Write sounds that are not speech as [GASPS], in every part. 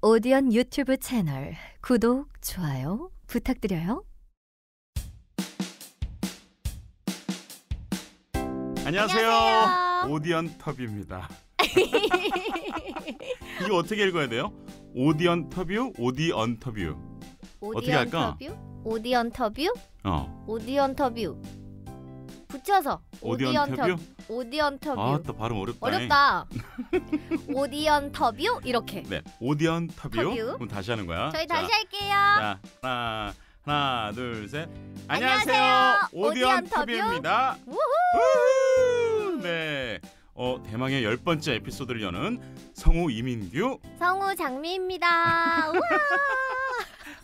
오디언 유튜브 채널 구독, 좋아요 부탁드려요. 안녕하세요. 안녕하세요. 오디언 터뷰입니다. [LAUGHS] 이거 어떻게 읽어야 돼요? 오디언 터뷰, 오디언 터뷰. 어떻게 할까? 터뷰? 오디언 터뷰? 어. 오디언 터뷰. 붙여서 오디언 터뷰? 오디언 터뷰. 아, 또 발음 어렵다. 어렵다. [LAUGHS] 오디언 터뷰 이렇게. 네, 오디언 터뷰. 터뷰. 그럼 다시 하는 거야. 저희 자, 다시 할게요. 자, 하나, 하나, 둘, 셋. 안녕하세요. 안녕하세요. 오디언, 오디언 터뷰입니다. 우후. 네. 어, 대망의 열 번째 에피소드를 여는 성우 이민규, 성우 장미입니다. [LAUGHS] 우와.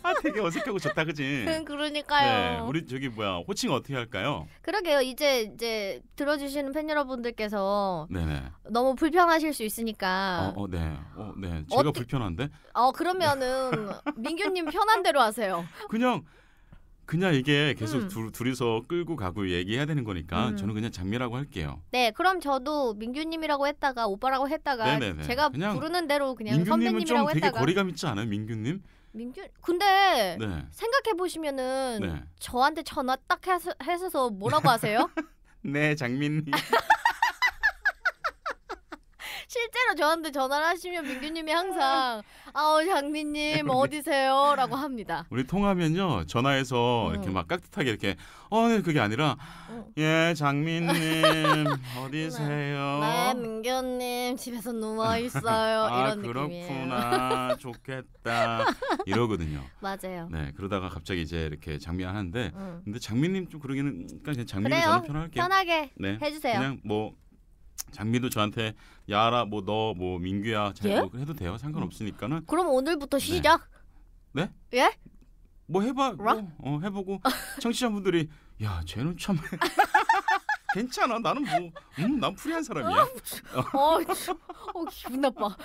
아, 되게 어색하고 좋다, 그지? [LAUGHS] 응, 그러니까요. 네, 우리 저기 뭐야 호칭 어떻게 할까요? 그러게요. 이제 이제 들어주시는 팬 여러분들께서 네네. 너무 불편하실 수 있으니까. 어, 어 네, 어, 네. 제가 어때- 불편한데? 어 그러면은 [LAUGHS] 민규님 편한 대로 하세요. 그냥 그냥 이게 계속 음. 둘, 둘이서 끌고 가고 얘기해야 되는 거니까 음. 저는 그냥 장미라고 할게요. 네, 그럼 저도 민규님이라고 했다가 오빠라고 했다가 네네네. 제가 부르는 대로 그냥 선배님이라고 되게 했다가 거리감 있지 않아요, 민규님? 민균 근데 네. 생각해 보시면은 네. 저한테 전화 딱 해서, 해서 뭐라고 하세요? [LAUGHS] 네 장민님 [LAUGHS] 저한테 전화를 하시면 민규님이 항상 [LAUGHS] 아우 장미님 네. 어디세요라고 합니다. 우리 통하면요 전화해서 이렇게 음. 막 깍듯하게 이렇게 어 네, 그게 아니라 어. 예 장미님 [LAUGHS] 어디세요? 네. 네 민규님 집에서 누워 있어요 [LAUGHS] 아, 이런 느낌이에요. 좋겠다 이러거든요. 맞아요. 네 그러다가 갑자기 이제 이렇게 장미 하는데 응. 음. 근데 장미님 좀 그러기는 그냥 장미님 저는 편할게 편하게 네, 해주세요. 그냥 뭐 장미도 저한테 야라 뭐 너뭐 뭐 민규야 잘 예? 뭐 해도 돼요 상관없으니까는 음. 그럼 오늘부터 네. 시작 네? 네? 예? 뭐 해봐 뭐, 어, 해보고 청취자분들이 야 쟤는 참 [LAUGHS] 괜찮아 나는 뭐 음난 프리한 사람이야 어, 어, 기분 나빠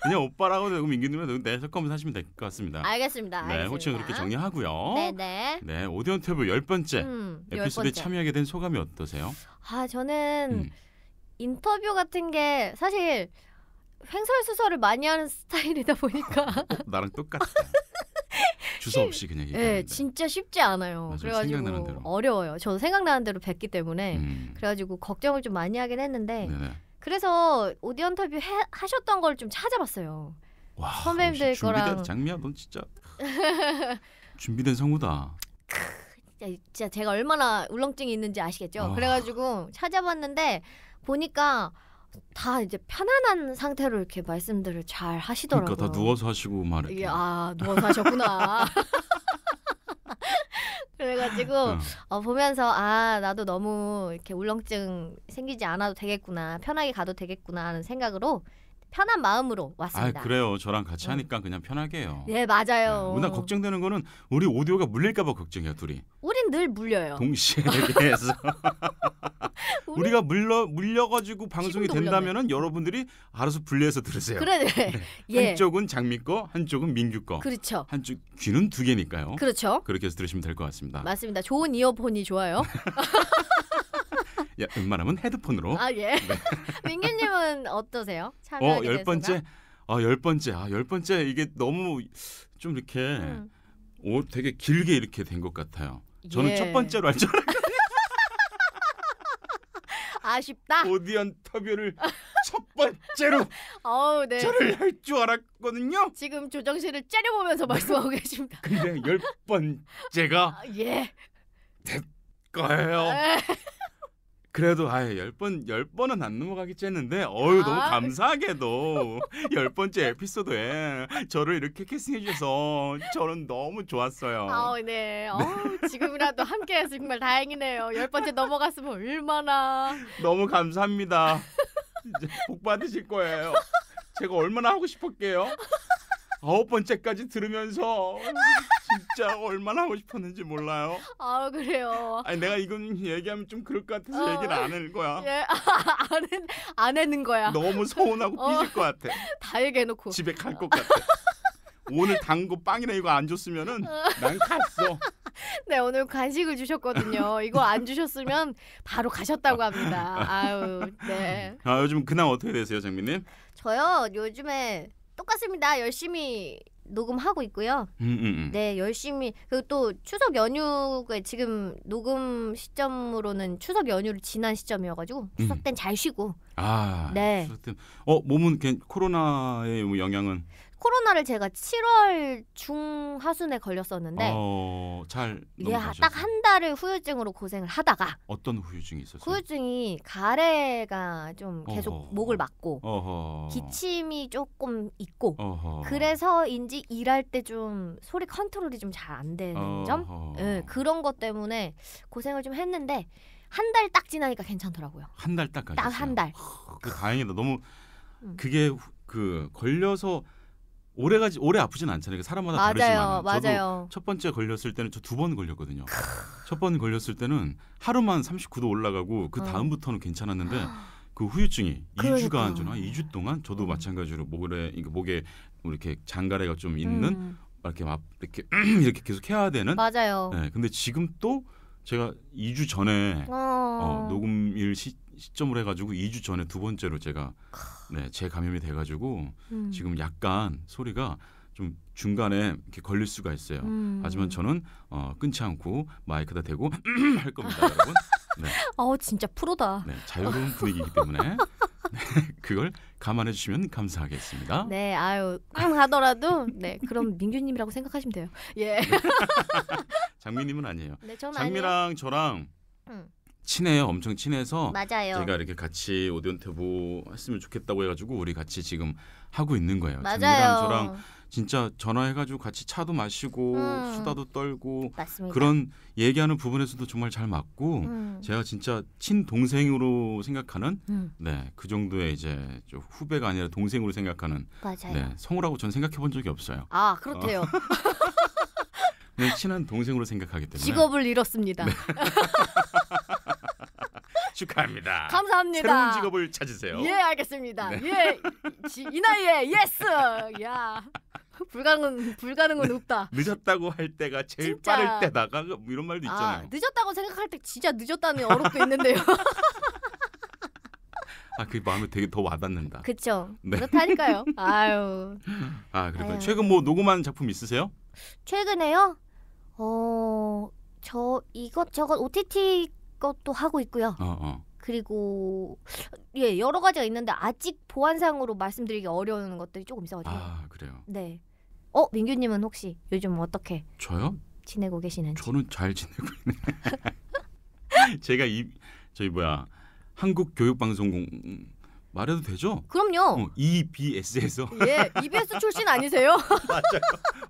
그냥 오빠라고 되고 민규누은되 내석하면 사시면 될 것 같습니다. 알겠습니다. 네, 호칭은 그렇게 정리하고요. 네네. 네. 네, 오디언 탭을열 번째 음, 에피소드에 참여하게 된 소감이 어떠세요? 아 저는 음. 인터뷰 같은 게 사실 횡설수설을 많이 하는 [LAUGHS] 스타일이다 보니까 어, 나랑 똑같아. 주소 없이 그냥 예, 얘 네, 진짜 쉽지 않아요. 맞아 그래가지고 어려워요. 저도 생각나는 대로 뵀기 때문에 음. 그래가지고 걱정을 좀 많이 하긴 했는데 네네. 그래서 오디오 인터뷰 해, 하셨던 걸 좀 찾아봤어요. 와, 선배님들 거랑 준비된 장미야, 넌 진짜 [LAUGHS] 준비된 성우다. 진짜 제가 얼마나 울렁증이 있는지 아시겠죠? 어. 그래가지고 찾아봤는데 보니까 다 이제 편안한 상태로 이렇게 말씀들을 잘 하시더라고요. 그러니까 다 누워서 하시고 말해. 이게 아 누워서 하셨구나. [LAUGHS] 그래가지고 응. 어. 어, 보면서 아 나도 너무 이렇게 울렁증 생기지 않아도 되겠구나 편하게 가도 되겠구나 하는 생각으로 편한 마음으로 왔습니다. 아, 그래요. 저랑 같이 하니까 음. 그냥 편하게 요 네, 맞아요. 워낙 네, 걱정되는 거는 우리 오디오가 물릴까 봐 걱정해요, 둘이. 우린 늘 물려요. 동시에 해서 우리... 가 물려 물려 가지고 방송이 된다면은 여러분들이 알아서 분리해서 들으세요. 그래. 네. 네. 예. 한쪽은 장미 거, 한쪽은 민규 거. 그렇죠. 한쪽 귀는 두 개니까요. 그렇죠. 그렇게 해서 들으시면 될 것 같습니다. 맞습니다. 좋은 이어폰이 좋아요. [LAUGHS] 예, 웬만하면 헤드폰으로. 아 예. 네. [LAUGHS] 민규님은 어떠세요? 어 열 번째, 아열 번째, 아열 번째 이게 너무 좀 이렇게 음. 오 되게 길게 이렇게 된 것 같아요. 저는 예. 첫 번째로 할 줄 알았는데 [LAUGHS] 아쉽다. 오디언 터뷰를 첫 번째로 [LAUGHS] 어우, 네. 저를 할 줄 알았거든요. 지금 조정실을 째려보면서 네. 말씀하고 계십니다. 근데 열 번째가 아, 예. 될 거예요. 그래도 아예 열번 열번은 안 넘어가겠지 했는데 어유 아~ 너무 감사하게도 [LAUGHS] 열 번째 에피소드에 저를 이렇게 캐스팅해 주셔서 저는 너무 좋았어요. 아, 네. 네. 어우, 지금이라도 함께해서 정말 다행이네요. 열 번째 넘어갔으면 얼마나 너무 감사합니다. 이제 복 받으실 거예요. 제가 얼마나 하고 싶었게요. 아홉 번째까지 들으면서 진짜 얼마나 하고 싶었는지 몰라요. 아 그래요. 아니 내가 이건 얘기하면 좀 그럴 것 같아서 어, 얘기를 안 할 거야. 예, [LAUGHS] 안, 해, 안 해는 거야. 너무 서운하고 어, 삐질 것 같아. [LAUGHS] 다 얘기해놓고. 집에 갈 것 같아. 오늘 당고 빵이나 이거 안 줬으면은 어. 난 갔어. [LAUGHS] 네 오늘 간식을 주셨거든요. 이거 안 주셨으면 바로 가셨다고 합니다. 아유 네. 아 요즘 근황 어떻게 되세요, 장미님? 저요 요즘에 똑같습니다. 열심히 녹음하고 있고요. 음, 음, 음. 네, 열심히 그리고 또 추석 연휴가 지금 녹음 시점으로는 추석 연휴를 지난 시점이어가지고 추석 땐잘 쉬고. 아, 네. 추석 땐, 어 몸은 코로나의 영향은? 코로나를 제가 7월 중하순에 걸렸었는데 어, 잘딱한 달을 후유증으로 고생을 하다가 어떤 후유증이 있었어요? 후유증이 가래가 좀 계속 어허. 목을 막고 어허. 기침이 조금 있고 어허. 그래서인지 일할 때 좀 소리 컨트롤이 좀 잘 안 되는 점 예, 그런 것 때문에 고생을 좀 했는데 한 달 딱 지나니까 괜찮더라고요. 한 달딱 가셨어요? 딱한 달. 그 다행이다. 너무 음. 그게 그 걸려서 오래가지 오래 아프진 않잖아요. 사람마다 맞아요, 다르지만 맞아요. 첫 번째 걸렸을 때는 저 두 번 걸렸거든요. 첫 번 걸렸을 때는 하루만 39도 올라가고 그 어. 다음부터는 괜찮았는데 그 후유증이 그 그러니까. 2주간 전한 2주 동안 저도 마찬가지로 목에 목에 뭐 이렇게 장가래가 좀 있는 음. 이렇게 막 이렇게 [CLEARS THROAT] 이렇게 계속 해야 되는 맞아요. 네, 근데 지금 또 제가 2주 전에 어... 어 녹음일 시 시점으로 해가지고 2주 전에 두 번째로 제가 네, 재감염이 돼가지고 음. 지금 약간 소리가 좀 중간에 이렇게 걸릴 수가 있어요. 음. 하지만 저는 어, 끊지 않고 마이크다 대고 [CLEARS THROAT] 할 겁니다, 여러분. 네. [LAUGHS] 어 진짜 프로다. 네, 자유로운 [LAUGHS] 분위기이기 때문에 네, 그걸 감안해 주시면 감사하겠습니다. 네, 아유 하더라도 네 그럼 민규님이라고 생각하시면 돼요. 예. [LAUGHS] 장미님은 아니에요. 네, 장미랑 아니에요. 저랑. 응. 음. 친해요. 엄청 친해서 맞아요. 제가 이렇게 같이 오디언 태보 했으면 좋겠다고 해가지고 우리 같이 지금 하고 있는 거예요. 맞아요. 저랑 진짜 전화해가지고 같이 차도 마시고 음. 수다도 떨고 맞습니다. 그런 얘기하는 부분에서도 정말 잘 맞고 음. 제가 진짜 친 동생으로 생각하는 음. 네그 정도의 이제 좀 후배가 아니라 동생으로 생각하는 맞아요. 네 성우라고 전 생각해본 적이 없어요. 아 그렇대요. 어. [LAUGHS] 네, 친한 동생으로 생각하기 때문에 직업을 잃었습니다. 네. [LAUGHS] 축하합니다. 감사합니다. 새로운 직업을 찾으세요. 예, 알겠습니다. 네. 예, 이, 이 나이에 예스. 야. 불가능 불가능은 네. 없다. 늦었다고 할 때가 제일 진짜... 빠를 때다가 이런 말도 아, 있잖아요. 아, 늦었다고 생각할 때 진짜 늦었다는 어록도 있는데요. [LAUGHS] 아, 그 마음에 되게 더 와닿는다. 그렇죠. 네. 그렇다니까요. [LAUGHS] 아유. 아, 그렇군 최근 뭐 녹음한 작품 있으세요? 최근에요? 어, 저 이것 저것 OTT 것도 하고 있고요. 어, 어. 그리고 예 여러 가지가 있는데 아직 보안상으로 말씀드리기 어려운 것들이 조금 있어가지고. 아 그래요. 네. 어 민규님은 혹시 요즘 어떻게? 저요? 지내고 계시는지. 저는 잘 지내고 있네. [LAUGHS] 제가 이 저희 뭐야 한국 교육 방송 말해도 되죠? 그럼요. 어, EBS에서. 예, EBS 출신 아니세요? [LAUGHS] 맞아요.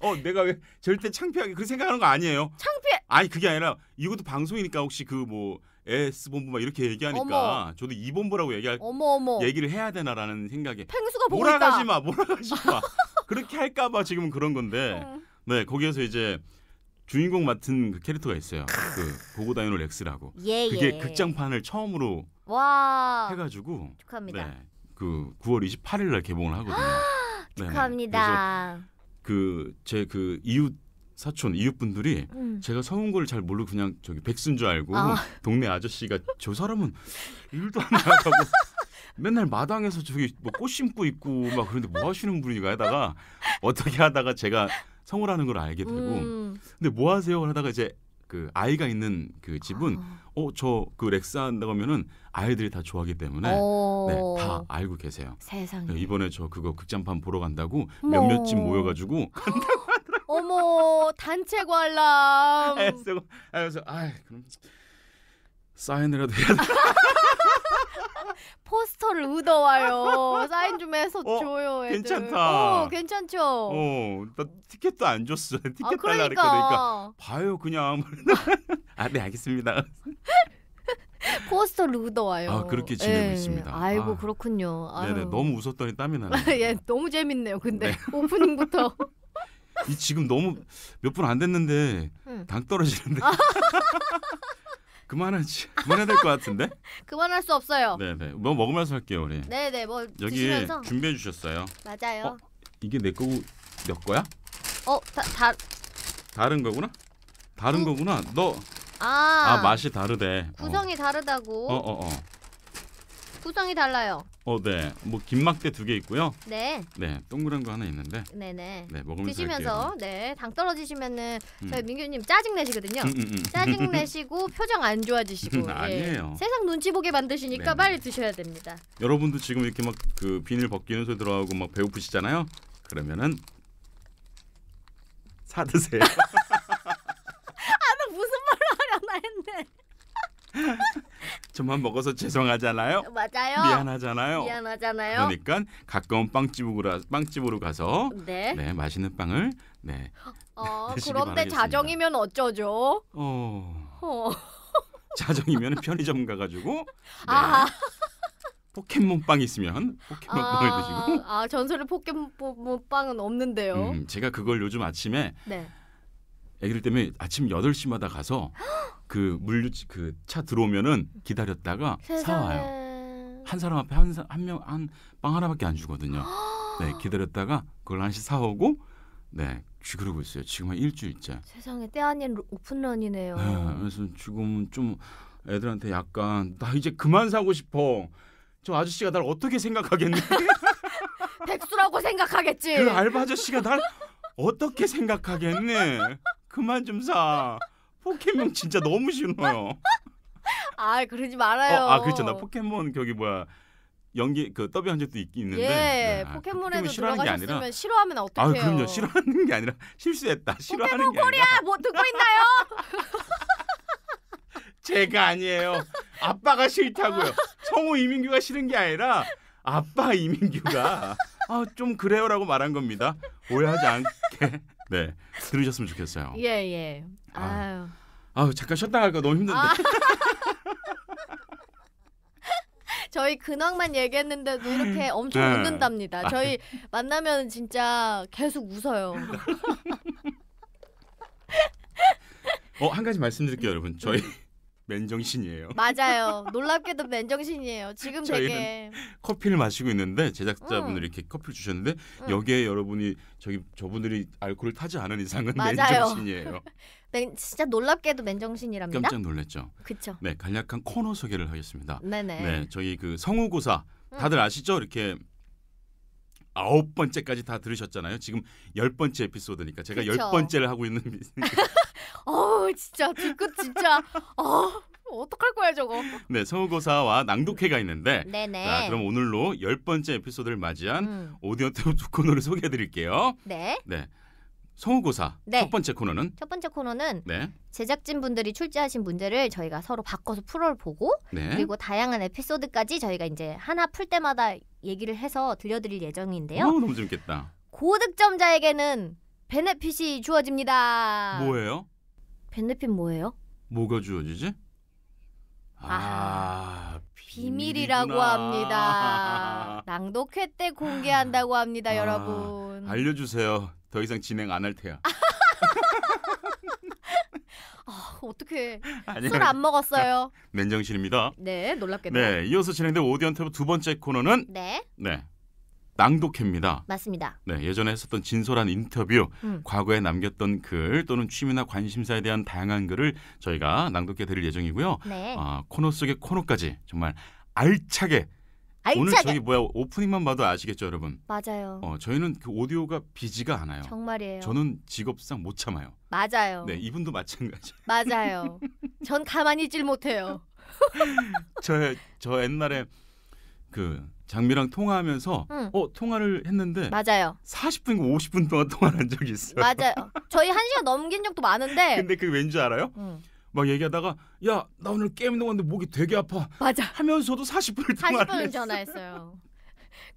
어, 내가 왜 절대 창피하게 그렇게 생각하는 거 아니에요. 창피해. 아니 그게 아니라 이것도 방송이니까 혹시 그 뭐 S 본부 막 이렇게 얘기하니까 어머. 저도 이 본부라고 얘기할 어머 어머. 얘기를 해야 되나라는 생각에 펭수가 보고 있다. 몰아가지 마, 몰아가지 마. [LAUGHS] 그렇게 할까봐 지금 은 그런 건데. 음. 네, 거기에서 이제 주인공 맡은 그 캐릭터가 있어요. 그 보고 다니는 렉스라고. 예, 그게 예. 극장판을 처음으로 와. 해가지고 축하합니다. 네, 그 9월 28일 날 개봉을 하거든요. [GASPS] 네, 축하합니다. 그 제그 그 이웃 사촌 이웃분들이 음. 제가 성운걸잘 모르고 그냥 저기 백순 줄 알고 아. 동네 아저씨가 저 사람은 일도 안하고 [LAUGHS] 맨날 마당에서 저기 뭐 꽃 심고 있고 막 그런데 뭐 하시는 분인가 하다가 어떻게 하다가 제가 성우라는 걸 알게 되고 음. 근데 뭐 하세요 하다가 이제 그 아이가 있는 그 집은 아. 어저 그 렉스 한다고 하면은 아이들이 다 좋아하기 때문에 어. 네, 다 알고 계세요. 세상에. 네, 이번에 저 그거 극장판 보러 간다고 몇몇 집 모여가지고 간다고 하더라고 어머 단체 관람. [LAUGHS] 그래서 아 그럼 사인이라도 해야 돼. 포스터를 우더와요. [LAUGHS] 사인 좀 해서 어, 줘요. 애들. 괜찮다. 어, 괜찮죠. 어, 나 티켓도 안 줬어. 아, 티켓 아, 달라 그러니까. 그랬니까 그러니까. 봐요, 그냥. [LAUGHS] 아, 네, 알겠습니다. [LAUGHS] 포스터 루더와요. 아 그렇게 지내고 예. 있습니다. 아이고 아. 그렇군요. 네, 네, 아유. 네네 너무 웃었더니 땀이 나네요. 예 너무 재밌네요. 근데 네. 오프닝부터 이 지금 너무 몇 분 안 됐는데 응. 당 떨어지는데. 그만하지 [LAUGHS] 그만해야 될 것 같은데 [LAUGHS] 그만할 수 없어요. 네네 뭐 먹으면서 할게요 우리 네네 뭐 여기 드시면서 준비해 주셨어요 맞아요. 어, 이게 내 거고 내 거야 어다다 다른 거구나 다른 어? 거구나 너 아, 아 맛이 다르대 어. 구성이 다르다고. 어어어 어, 어. 어. 구성이 달라요. 어, 네. 뭐 김막대 두 개 있고요. 네. 네, 동그란 거 하나 있는데. 네네. 네, 먹으면서 드시면서 할게요. 네, 당 떨어지시면은 음. 저희 민규님 짜증 내시거든요. 음, 음, 음. 짜증 [LAUGHS] 내시고 표정 안 좋아지시고. [LAUGHS] 아니에요. 예. 세상 눈치 보게 만드시니까 네네. 빨리 드셔야 됩니다. 여러분도 지금 이렇게 막그 비닐 벗기는 소리 들어가고 막 배고프시잖아요. 그러면은 사 드세요. [LAUGHS] 아, 나 무슨 말을 하려나 했네. 저만 먹어서 죄송하잖아요. 맞아요. 미안하잖아요. 미안하잖아요. 그러니까 가까운 빵집으로 빵집으로 가서 네, 네 맛있는 빵을 네. 어, [LAUGHS] 그런데 자정이면 어쩌죠? 어. 어. [LAUGHS] 자정이면 편의점 가가지고 네. 아. 포켓몬빵 있으면 포켓몬빵을 아, 드시고 아 전설의 포켓몬빵은 없는데요. 음, 제가 그걸 요즘 아침에 네. 애기들 때문에 아침 8시마다 가서 그 물류 그차 들어오면은 기다렸다가 사 와요. 한 사람 앞에 한 한 명한 빵 하나밖에 안 주거든요. 네, [GASPS] 기다렸다가 그걸 한 시 사 오고 네, 그러고 있어요. 지금 한 일주일째. 세상에 때 아닌 오픈런이네요. 네, 그래서 지금 좀 애들한테 약간 나 이제 그만 사고 싶어. 저 아저씨가 날 어떻게 생각하겠니? [LAUGHS] 백수라고 생각하겠지. 그 알바 아저씨가 날 어떻게 생각하겠니? 그만 좀 사. 포켓몬 진짜 너무 싫어요. 아 그러지 말아요. 어, 아 그렇죠. 나 포켓몬 저기 뭐야 연기 그 더빙한 적도 있긴 있는데. 예, 네. 아, 포켓몬에도 포켓몬 들어가셨으면 게 아니라, 싫어하면 아, 어떡해요? 아 그럼요. 싫어하는 게 아니라 [LAUGHS] 실수했다. 싫어하는 포켓몬 코리아 뭐 듣고 있나요? [LAUGHS] 제가 아니에요. 아빠가 싫다고요. 성우 이민규가 싫은 게 아니라 아빠 이민규가 아, 좀 그래요라고 말한 겁니다. 오해하지 않게 네 들으셨으면 좋겠어요. 예 예. 아. 아유. 아유 잠깐 쉬었다 갈까 너무 힘든데. 아. [LAUGHS] 저희 근황만 얘기했는데도 이렇게 엄청 네. 웃는답니다. 아. 저희 만나면 진짜 계속 웃어요. [LAUGHS] 어, 한 가지 말씀드릴게요, 여러분. 저희 맨정신이에요. 맞아요. [LAUGHS] 놀랍게도 맨정신이에요. 지금 되게 커피를 마시고 있는데 제작자분들이 음. 이렇게 커피를 주셨는데 음. 여기에 여러분이 저기 저분들이 알코올을 타지 않은 이상은 맞아요. 맨정신이에요. [LAUGHS] 맨, 진짜 놀랍게도 맨정신이랍니다. 깜짝 놀랐죠. 그렇죠. 네, 간략한 코너 소개를 하겠습니다. 네네. 네, 저희 그 성우고사 다들 음. 아시죠? 이렇게 아홉 번째까지 다 들으셨잖아요. 지금 열 번째 에피소드니까 제가 그쵸. 열 번째를 하고 있는 [LAUGHS] 진짜 뒤끝 진짜 아 어떡할 거야 저거. 네, 성우고사와 낭독회가 있는데. 네네. 자, 그럼 오늘로 열 번째 에피소드를 맞이한 음. 오디오 테두 코너를 소개해드릴게요. 네. 네. 성우고사 네. 첫 번째 코너는 첫 번째 코너는 네. 제작진 분들이 출제하신 문제를 저희가 서로 바꿔서 풀어보고 네. 그리고 다양한 에피소드까지 저희가 이제 하나 풀 때마다 얘기를 해서 들려드릴 예정인데요. 오, 어, 너무 재밌겠다. 고득점자에게는 베네핏이 주어집니다. 뭐예요? 밴드핀 뭐예요? 뭐가 주어지지? 아, 아 비밀이라고 합니다. [LAUGHS] 낭독회 때 공개한다고 합니다, 아, 여러분. 알려주세요. 더 이상 진행 안 할 테야. [LAUGHS] 아, 어떻게 술 안 먹었어요? 맨정신입니다. 네, 놀랍게도. 네, 이어서 진행된 오디언 탭두 번째 코너는 네, 네 낭독회입니다. 맞습니다. 네, 예전에 했었던 진솔한 인터뷰, 음. 과거에 남겼던 글 또는 취미나 관심사에 대한 다양한 글을 저희가 낭독해 드릴 예정이고요. 네. 어, 코너 속의 코너까지 정말 알차게, 알차게. 오늘 저희 뭐야 오프닝만 봐도 아시겠죠, 여러분? 맞아요. 어, 저희는 그 오디오가 비지가 않아요. 정말이에요. 저는 직업상 못 참아요. 맞아요. 네, 이분도 마찬가지. 맞아요. [LAUGHS] 전 가만히 있질 못해요. 저, 저 옛날에 그 장미랑 통화하면서 응. 어 통화를 했는데 맞아요. 40분인가 50분 동안 통화를 한 적이 있어요. 맞아요. [LAUGHS] 저희 한 시간 넘긴 적도 많은데. 근데 그게 왠지 알아요? 응. 막 얘기하다가 야 나 오늘 게임 동안데 목이 되게 아파. 맞아. 하면서도 40분을 통화를 40분을 했어요. 전화했어요.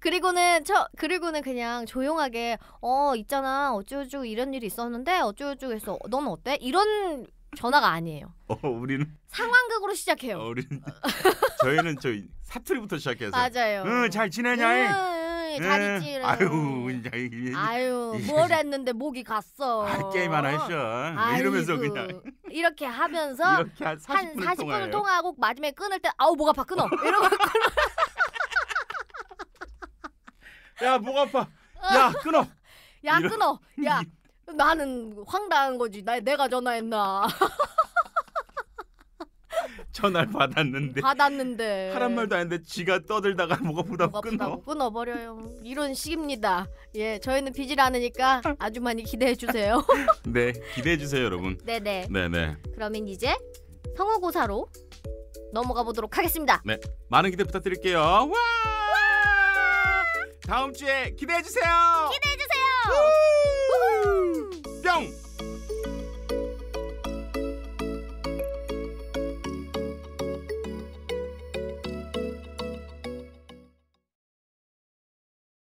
[LAUGHS] 그리고는 저 그리고는 그냥 조용하게 어 있잖아 어쩌고저쩌고 이런 일이 있었는데 어쩌고저쩌고 해서 어, 넌 어때 이런 전화가 아니에요. 어, 우리는 상황극으로 시작해요. 어, 우리는 [LAUGHS] 저희는 저 사투리부터 시작해서 맞아요. 응, 잘 지내냐? 응, 응, 있지. 아유, 아유, 뭘 했는데 목이 갔어. 아, 게임 하나 했어. 이러면서 그냥 이렇게 하면서 [LAUGHS] 이렇게 한 40분 한 40분을 통화해통하고 마지막에 끊을 때 아우 목 아파 끊어 이러고 [LAUGHS] 야, 목 아파. 야, 끊어. 야 이런- 끊어 야 나는 황당한 거지. 나 내가 전화했나? [LAUGHS] 전화를 받았는데 받았는데 하란 말도 안는데 지가 떠들다가 [LAUGHS] 뭐가 부담 끊어 끊어버려요 이런 식입니다 예 저희는 비질 않으니까 아주 많이 기대해 주세요 [LAUGHS] 네 기대해 주세요 여러분 네네 네네 그러면 이제 성우고사로 넘어가 보도록 하겠습니다 네 많은 기대 부탁드릴게요 와, 와! 다음 주에 기대해 주세요 기대해 주세요 não!